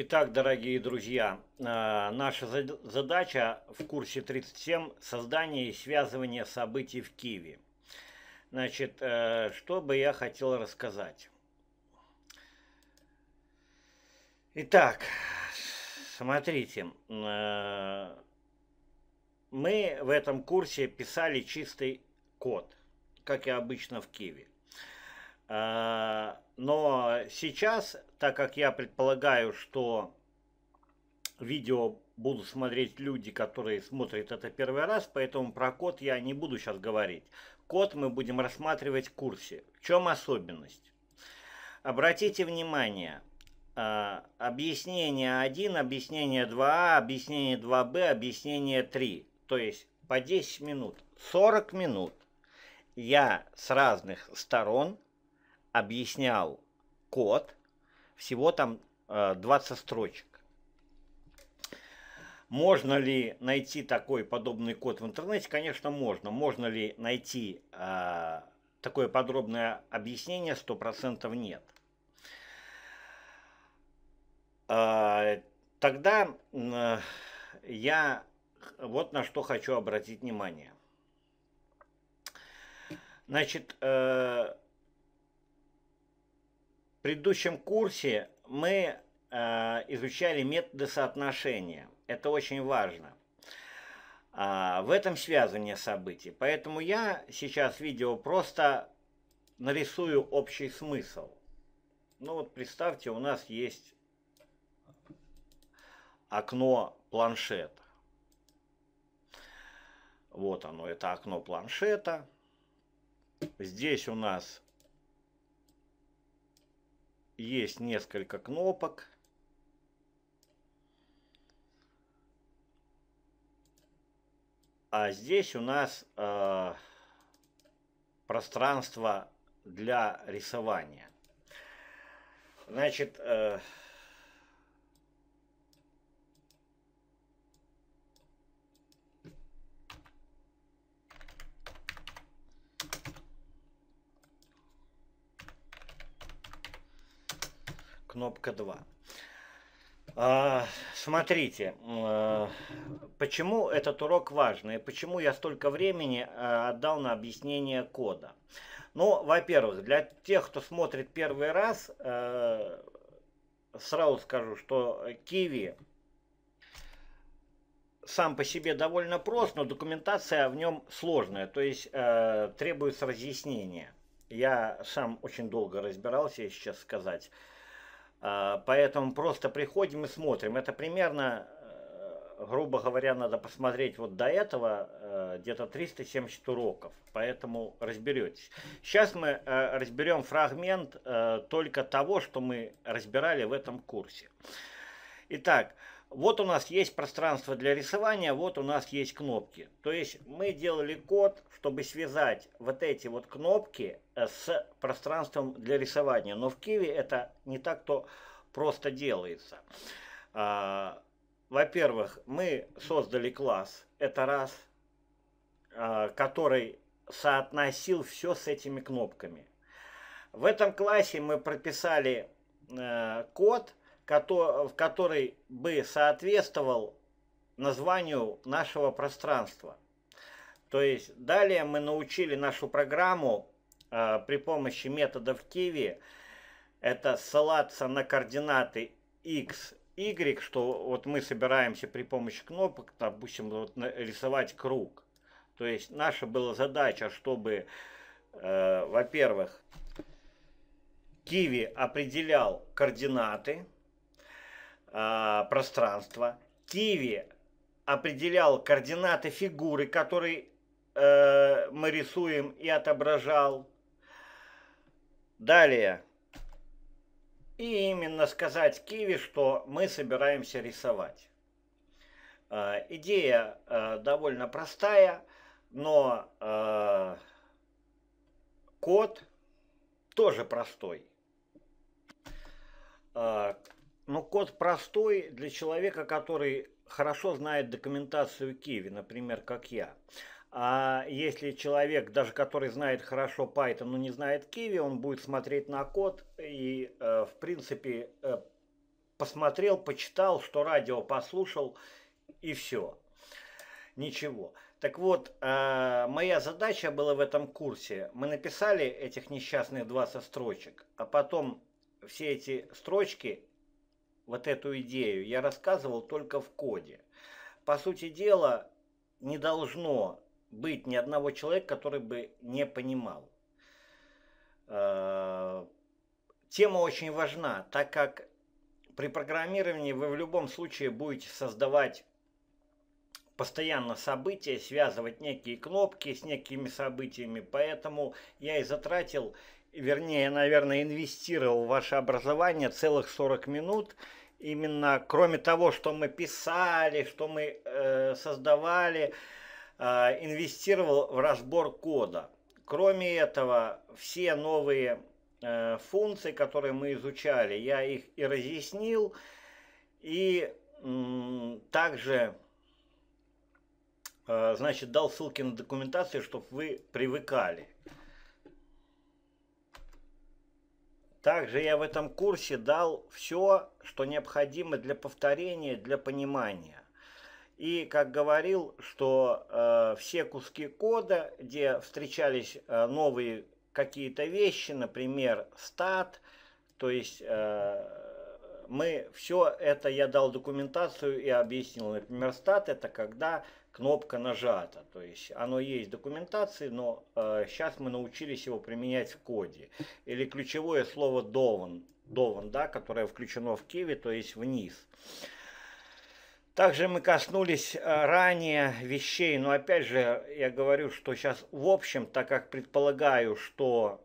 Итак, дорогие друзья, э, наша задача в курсе 37 – создание и связывание событий в Киеве. Значит, э, что бы я хотел рассказать? Итак, смотрите, э, мы в этом курсе писали чистый код, как и обычно в Киеве. Э, но сейчас, так как я предполагаю, что видео будут смотреть люди, которые смотрят это первый раз, поэтому про код я не буду сейчас говорить. Код мы будем рассматривать в курсе. В чем особенность? Обратите внимание, э, объяснение 1, объяснение 2а, а, объяснение 2б, объяснение 3. То есть по 10 минут, 40 минут я с разных сторон объяснял код, всего там 20 э, строчек. Можно ли найти такой подобный код в интернете? Конечно, можно. Можно ли найти э, такое подробное объяснение? 100% нет. Э, тогда э, я вот на что хочу обратить внимание. Значит, э, предыдущем курсе мы э, изучали методы соотношения. Это очень важно. Э, в этом связывание событий. Поэтому я сейчас в видео просто нарисую общий смысл. Ну вот представьте, у нас есть окно планшета. Вот оно, это окно планшета. Здесь у нас есть несколько кнопок. А здесь у нас э, пространство для рисования. Значит, э, кнопка 2. А, смотрите, а, почему этот урок важный и почему я столько времени э, отдал на объяснение кода. Ну, во-первых, для тех, кто смотрит первый раз, э, сразу скажу, что Киви сам по себе довольно прост, но документация в нем сложная, то есть э, требуется разъяснения. Я сам очень долго разбирался, если сейчас сказать а, поэтому просто приходим и смотрим. Это примерно, э, грубо говоря, надо посмотреть вот до этого э, где-то 370 уроков. Поэтому разберетесь. Сейчас мы э, разберем фрагмент только того, что мы разбирали в этом курсе. Итак, вот у нас есть пространство для рисования, вот у нас есть кнопки. То есть мы делали код, чтобы связать вот эти вот кнопки э, с пространством для рисования. Но в Киеве это не так-то просто делается. А, во-первых, мы создали класс, это раз, а, который соотносил все с этими кнопками. В этом классе мы прописали э, код – в который бы соответствовал названию нашего пространства. То есть далее мы научили нашу программу э, при помощи методов Киви, это ссылаться на координаты x, y, что вот мы собираемся при помощи кнопок, допустим, вот, рисовать круг. То есть наша была задача, чтобы, э, во-первых, Киви определял координаты, э, пространства. Киви определял координаты фигуры, которые э, мы рисуем и отображал. Далее. И именно сказать Киви, что мы собираемся рисовать. Э, идея э, довольно простая, но э, код тоже простой. Э, ну, код простой для человека, который хорошо знает документацию Киви, например, как я. А если человек, даже который знает хорошо Python, но не знает киви, он будет смотреть на код и, э, в принципе, э, посмотрел, почитал, что радио послушал и все. Ничего. Так вот, э, моя задача была в этом курсе. Мы написали этих несчастных 20 строчек, а потом все эти строчки вот эту идею, я рассказывал только в коде. По сути дела, не должно быть ни одного человека, который бы не понимал. Э, тема очень важна, так как при программировании вы в любом случае будете создавать постоянно события, связывать некие кнопки с некими событиями, поэтому я и затратил вернее, наверное, инвестировал в ваше образование целых 40 минут. Именно кроме того, что мы писали, что мы э, создавали, э, инвестировал в разбор кода. Кроме этого, все новые э, функции, которые мы изучали, я их и разъяснил, и э, также э, значит, дал ссылки на документацию, чтобы вы привыкали. Также я в этом курсе дал все, что необходимо для повторения, для понимания. И, как говорил, что э, все куски кода, где встречались э, новые какие-то вещи, например, стат, то есть э, мы все это, я дал документацию и объяснил. Например, стат это когда кнопка нажата. То есть оно есть в документации, но э, сейчас мы научились его применять в коде. Или ключевое слово down, down, да, которое включено в киви, то есть вниз. Также мы коснулись э, ранее вещей, но опять же я говорю, что сейчас в общем, так как предполагаю, что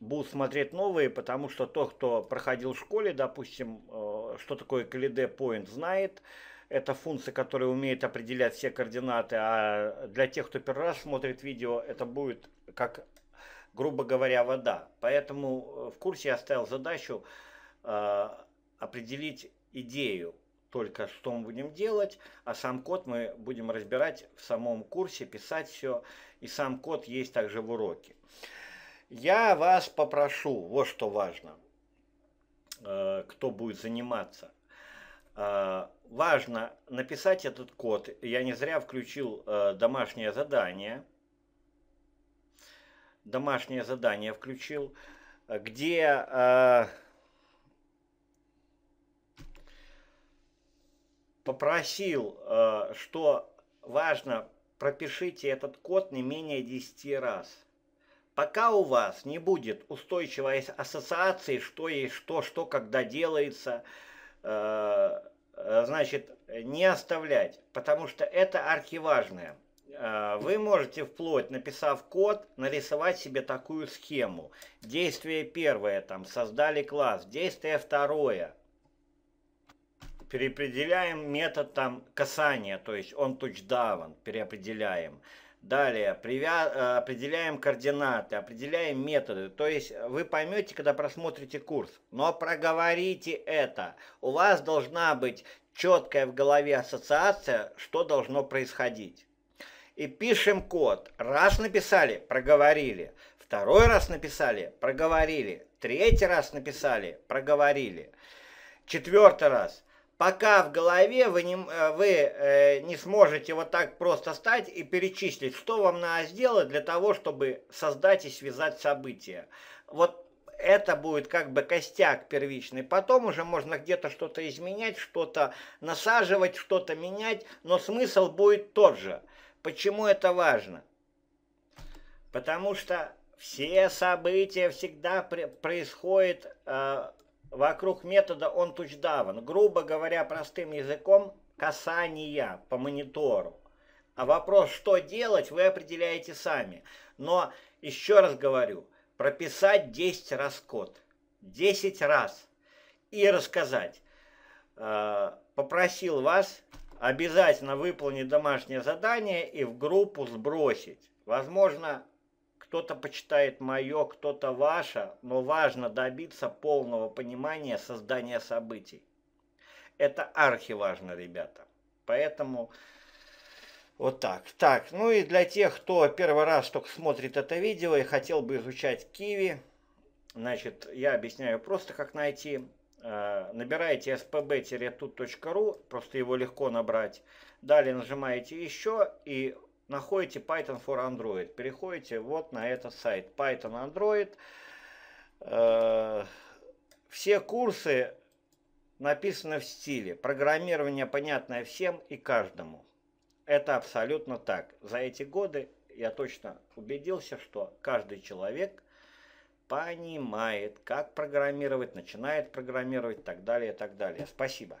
будут смотреть новые, потому что тот, кто проходил в школе, допустим, э, что такое Калиде Point, знает, это функция, которая умеет определять все координаты, а для тех, кто первый раз смотрит видео, это будет как, грубо говоря, вода. Поэтому э, в курсе я оставил задачу э, определить идею только, что мы будем делать, а сам код мы будем разбирать в самом курсе, писать все, и сам код есть также в уроке. Я вас попрошу, вот что важно, э, кто будет заниматься – Э, важно написать этот код. Я не зря включил э, домашнее задание. Домашнее задание включил, где э, попросил, что важно, пропишите этот код не менее 10 раз. Пока у вас не будет устойчивой ассоциации, что есть что, что когда делается – Э, э, значит, не оставлять, потому что это архиважное. Э, вы можете вплоть, написав код, нарисовать себе такую схему. Действие первое, там, создали класс. Действие второе, переопределяем метод там касания, то есть он touchdown, переопределяем. Далее, привя... Э, определяем координаты, определяем методы. То есть э, вы поймете, когда просмотрите курс. Но проговорите это. У вас должна быть четкая в голове ассоциация, что должно происходить. И пишем код. Раз написали, проговорили. Второй раз написали, проговорили. Третий раз написали, проговорили. Четвертый раз – пока в голове вы не, э, вы, э, не сможете вот так просто стать и перечислить, что вам надо сделать для того, чтобы создать и связать события. Вот это будет как бы костяк первичный. Потом уже можно где-то что-то изменять, что-то насаживать, что-то менять, но смысл будет тот же. Почему это важно? Потому что все события всегда при, происходят а, вокруг метода он тучдаван. грубо говоря, простым языком, касания по монитору. А вопрос, что делать, вы определяете сами. Но еще раз говорю, прописать 10 раз код, 10 раз и рассказать. Э, попросил вас обязательно выполнить домашнее задание и в группу сбросить. Возможно, кто-то почитает мое, кто-то ваше, но важно добиться полного понимания создания событий. Это архиважно, ребята. Поэтому вот так. Так, ну и для тех, кто первый раз только смотрит это видео и хотел бы изучать киви, значит, я объясняю просто, как найти. Э, набираете spb-tut.ru, просто его легко набрать. Далее нажимаете еще и находите Python for Android, переходите вот на этот сайт Python Android. Э, все курсы написаны в стиле программирование понятное всем и каждому. Это абсолютно так. За эти годы я точно убедился, что каждый человек понимает, как программировать, начинает программировать и так далее, и так далее. Спасибо.